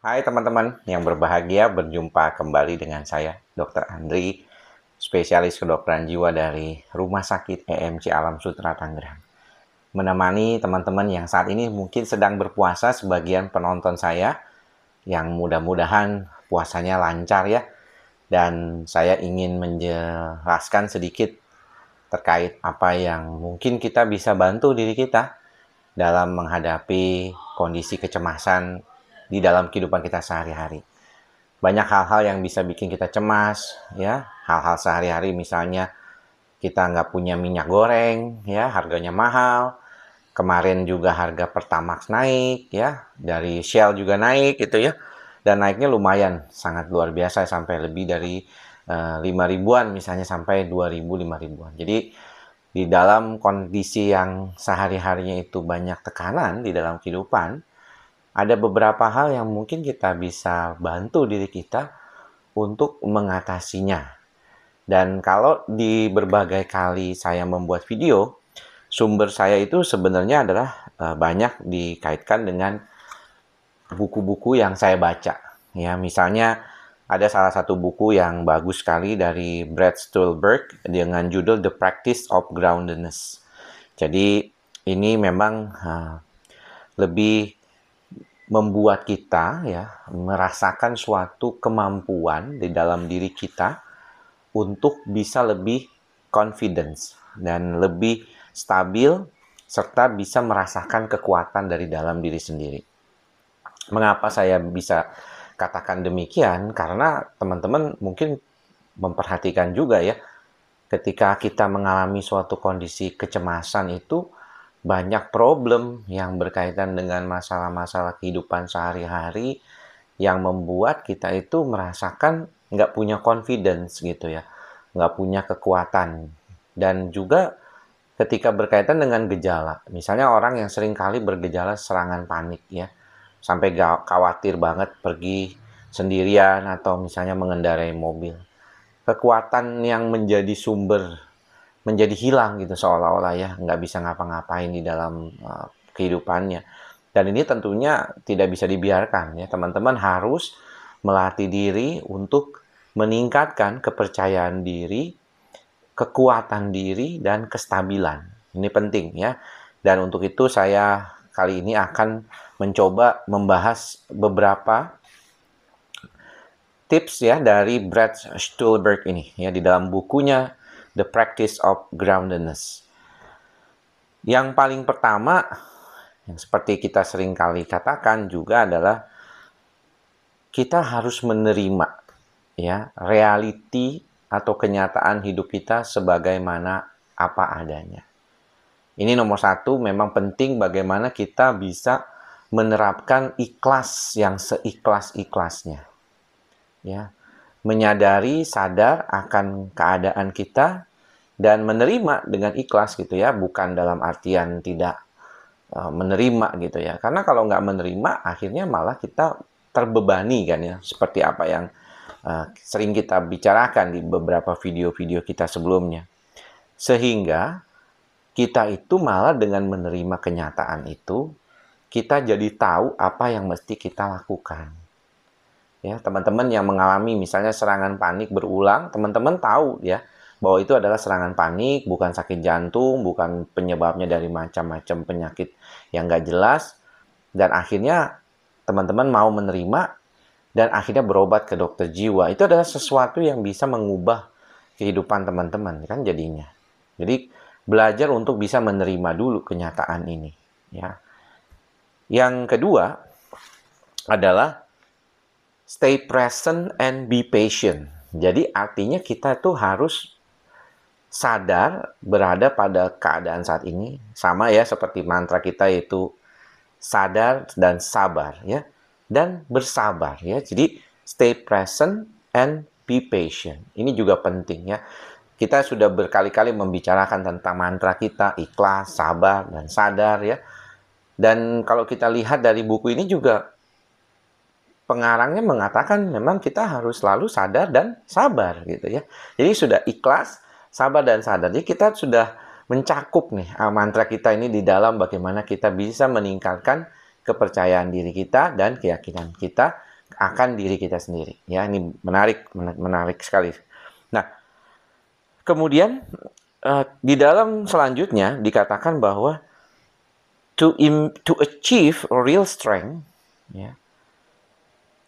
Hai teman-teman yang berbahagia berjumpa kembali dengan saya Dr. Andri, spesialis kedokteran jiwa dari Rumah Sakit EMC Alam Sutra Tangerang. Menemani teman-teman yang saat ini mungkin sedang berpuasa sebagian penonton saya yang mudah-mudahan puasanya lancar ya. Dan saya ingin menjelaskan sedikit terkait apa yang mungkin kita bisa bantu diri kita dalam menghadapi kondisi kecemasan di dalam kehidupan kita sehari-hari. Banyak hal-hal yang bisa bikin kita cemas, ya. Hal-hal sehari-hari misalnya kita nggak punya minyak goreng, ya, harganya mahal. Kemarin juga harga Pertamax naik, ya. Dari Shell juga naik, gitu ya. Dan naiknya lumayan, sangat luar biasa sampai lebih dari uh, ribuan misalnya sampai 2000 lima ribuan. Jadi di dalam kondisi yang sehari-harinya itu banyak tekanan di dalam kehidupan, ada beberapa hal yang mungkin kita bisa bantu diri kita untuk mengatasinya. Dan kalau di berbagai kali saya membuat video, sumber saya itu sebenarnya adalah eh, banyak dikaitkan dengan buku-buku yang saya baca. Ya, misalnya ada salah satu buku yang bagus sekali dari Brad Stolberg dengan judul The Practice of Groundedness. Jadi ini memang eh, lebih membuat kita ya merasakan suatu kemampuan di dalam diri kita untuk bisa lebih confidence dan lebih stabil serta bisa merasakan kekuatan dari dalam diri sendiri. Mengapa saya bisa katakan demikian? Karena teman-teman mungkin memperhatikan juga ya ketika kita mengalami suatu kondisi kecemasan itu banyak problem yang berkaitan dengan masalah-masalah kehidupan sehari-hari yang membuat kita itu merasakan nggak punya confidence gitu ya, nggak punya kekuatan. Dan juga ketika berkaitan dengan gejala, misalnya orang yang sering kali bergejala serangan panik ya, sampai khawatir banget pergi sendirian atau misalnya mengendarai mobil. Kekuatan yang menjadi sumber menjadi hilang gitu seolah-olah ya nggak bisa ngapa-ngapain di dalam uh, kehidupannya dan ini tentunya tidak bisa dibiarkan ya teman-teman harus melatih diri untuk meningkatkan kepercayaan diri kekuatan diri dan kestabilan ini penting ya dan untuk itu saya kali ini akan mencoba membahas beberapa tips ya dari Brad Stolberg ini ya di dalam bukunya the practice of groundedness. Yang paling pertama, yang seperti kita sering kali katakan juga adalah kita harus menerima ya reality atau kenyataan hidup kita sebagaimana apa adanya. Ini nomor satu, memang penting bagaimana kita bisa menerapkan ikhlas yang seikhlas-ikhlasnya. Ya, menyadari, sadar akan keadaan kita dan menerima dengan ikhlas gitu ya, bukan dalam artian tidak eh, menerima gitu ya. Karena kalau nggak menerima, akhirnya malah kita terbebani kan ya, seperti apa yang eh, sering kita bicarakan di beberapa video-video kita sebelumnya. Sehingga kita itu malah dengan menerima kenyataan itu, kita jadi tahu apa yang mesti kita lakukan ya teman-teman yang mengalami misalnya serangan panik berulang teman-teman tahu ya bahwa itu adalah serangan panik bukan sakit jantung bukan penyebabnya dari macam-macam penyakit yang nggak jelas dan akhirnya teman-teman mau menerima dan akhirnya berobat ke dokter jiwa itu adalah sesuatu yang bisa mengubah kehidupan teman-teman kan jadinya jadi belajar untuk bisa menerima dulu kenyataan ini ya yang kedua adalah stay present and be patient. Jadi artinya kita tuh harus sadar berada pada keadaan saat ini. Sama ya seperti mantra kita itu sadar dan sabar ya. Dan bersabar ya. Jadi stay present and be patient. Ini juga penting ya. Kita sudah berkali-kali membicarakan tentang mantra kita ikhlas, sabar dan sadar ya. Dan kalau kita lihat dari buku ini juga pengarangnya mengatakan memang kita harus selalu sadar dan sabar gitu ya. Jadi sudah ikhlas, sabar dan sadar. Jadi kita sudah mencakup nih ah, mantra kita ini di dalam bagaimana kita bisa meningkatkan kepercayaan diri kita dan keyakinan kita akan diri kita sendiri. Ya, ini menarik menarik sekali. Nah, kemudian eh, di dalam selanjutnya dikatakan bahwa to to achieve real strength ya,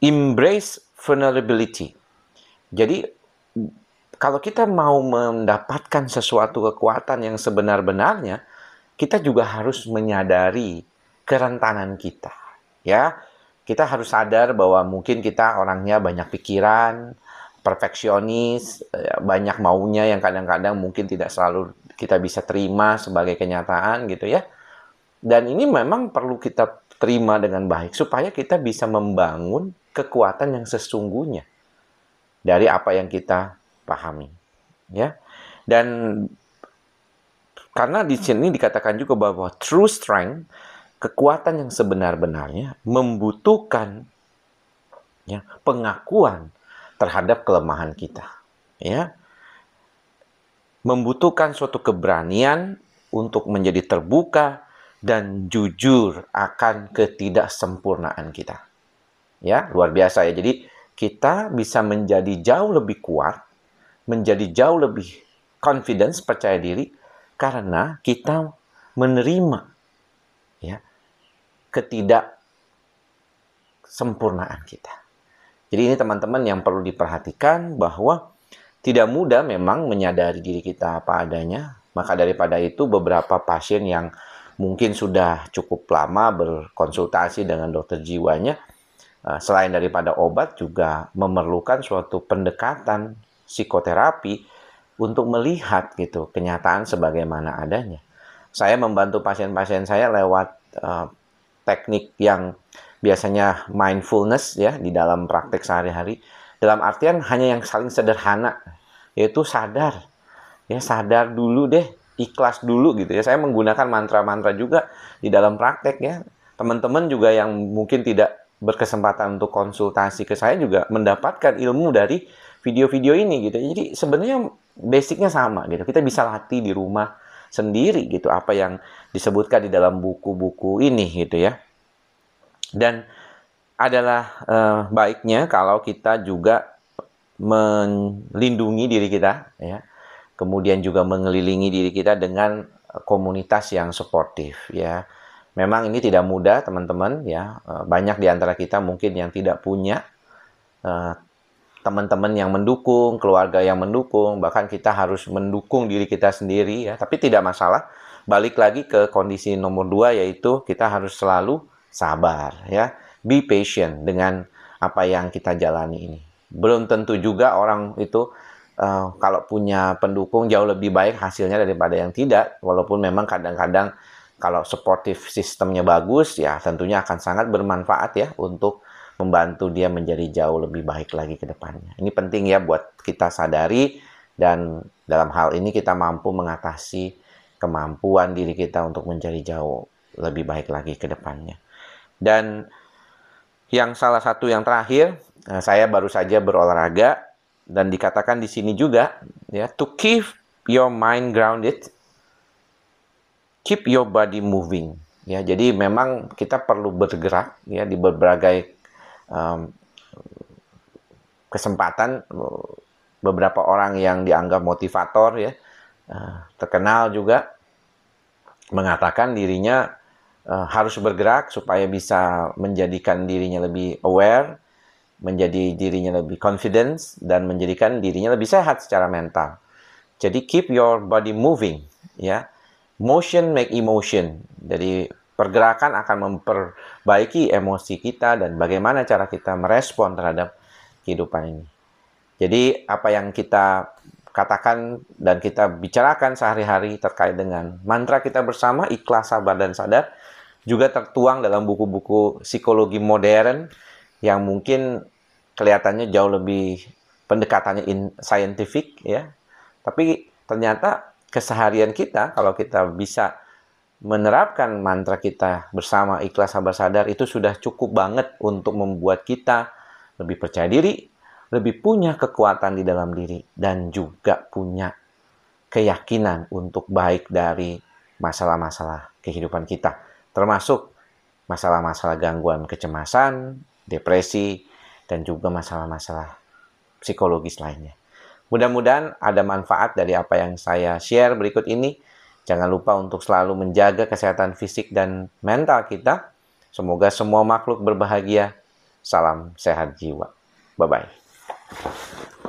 embrace vulnerability. Jadi kalau kita mau mendapatkan sesuatu kekuatan yang sebenar-benarnya, kita juga harus menyadari kerentanan kita, ya. Kita harus sadar bahwa mungkin kita orangnya banyak pikiran, perfeksionis, ya, banyak maunya yang kadang-kadang mungkin tidak selalu kita bisa terima sebagai kenyataan gitu ya. Dan ini memang perlu kita terima dengan baik supaya kita bisa membangun kekuatan yang sesungguhnya dari apa yang kita pahami ya dan karena di sini dikatakan juga bahwa true strength kekuatan yang sebenar-benarnya membutuhkan ya pengakuan terhadap kelemahan kita ya membutuhkan suatu keberanian untuk menjadi terbuka dan jujur akan ketidaksempurnaan kita. Ya, luar biasa ya. Jadi kita bisa menjadi jauh lebih kuat, menjadi jauh lebih confidence, percaya diri karena kita menerima ya ketidaksempurnaan kita. Jadi ini teman-teman yang perlu diperhatikan bahwa tidak mudah memang menyadari diri kita apa adanya. Maka daripada itu beberapa pasien yang mungkin sudah cukup lama berkonsultasi dengan dokter jiwanya, eh, selain daripada obat juga memerlukan suatu pendekatan psikoterapi untuk melihat gitu kenyataan sebagaimana adanya. Saya membantu pasien-pasien saya lewat uh, teknik yang biasanya mindfulness ya di dalam praktek sehari-hari. Dalam artian hanya yang saling sederhana yaitu sadar. Ya sadar dulu deh ikhlas dulu gitu ya. Saya menggunakan mantra-mantra juga di dalam praktek ya. Teman-teman juga yang mungkin tidak berkesempatan untuk konsultasi ke saya juga mendapatkan ilmu dari video-video ini gitu. Jadi sebenarnya basicnya sama gitu. Kita bisa latih di rumah sendiri gitu apa yang disebutkan di dalam buku-buku ini gitu ya. Dan adalah eh, baiknya kalau kita juga melindungi diri kita ya kemudian juga mengelilingi diri kita dengan eh, komunitas yang suportif ya. Memang ini tidak mudah teman-teman ya. Eh, banyak di antara kita mungkin yang tidak punya eh, teman-teman yang mendukung, keluarga yang mendukung, bahkan kita harus mendukung diri kita sendiri ya. Tapi tidak masalah. Balik lagi ke kondisi nomor dua yaitu kita harus selalu sabar ya. Be patient dengan apa yang kita jalani ini. Belum tentu juga orang itu uh, kalau punya pendukung jauh lebih baik hasilnya daripada yang tidak walaupun memang kadang-kadang kalau sportif sistemnya bagus ya tentunya akan sangat bermanfaat ya untuk membantu dia menjadi jauh lebih baik lagi ke depannya. Ini penting ya buat kita sadari dan dalam hal ini kita mampu mengatasi kemampuan diri kita untuk menjadi jauh lebih baik lagi ke depannya. Dan yang salah satu yang terakhir, eh, saya baru saja berolahraga dan dikatakan di sini juga ya to keep your mind grounded keep your body moving ya jadi memang kita perlu bergerak ya di berbagai um, kesempatan beberapa orang yang dianggap motivator ya uh, terkenal juga mengatakan dirinya uh, harus bergerak supaya bisa menjadikan dirinya lebih aware menjadi dirinya lebih confidence dan menjadikan dirinya lebih sehat secara mental. Jadi keep your body moving, ya. Motion make emotion. Jadi pergerakan akan memperbaiki emosi kita dan bagaimana cara kita merespon terhadap kehidupan ini. Jadi apa yang kita katakan dan kita bicarakan sehari-hari terkait dengan mantra kita bersama ikhlas sabar dan sadar juga tertuang dalam buku-buku psikologi modern yang mungkin kelihatannya jauh lebih pendekatannya in scientific ya. Tapi ternyata keseharian kita kalau kita bisa menerapkan mantra kita bersama ikhlas sabar sadar itu sudah cukup banget untuk membuat kita lebih percaya diri, lebih punya kekuatan di dalam diri dan juga punya keyakinan untuk baik dari masalah-masalah kehidupan kita, termasuk masalah-masalah gangguan kecemasan, depresi, dan juga masalah-masalah psikologis lainnya. Mudah-mudahan ada manfaat dari apa yang saya share berikut ini. Jangan lupa untuk selalu menjaga kesehatan fisik dan mental kita. Semoga semua makhluk berbahagia. Salam sehat jiwa. Bye bye.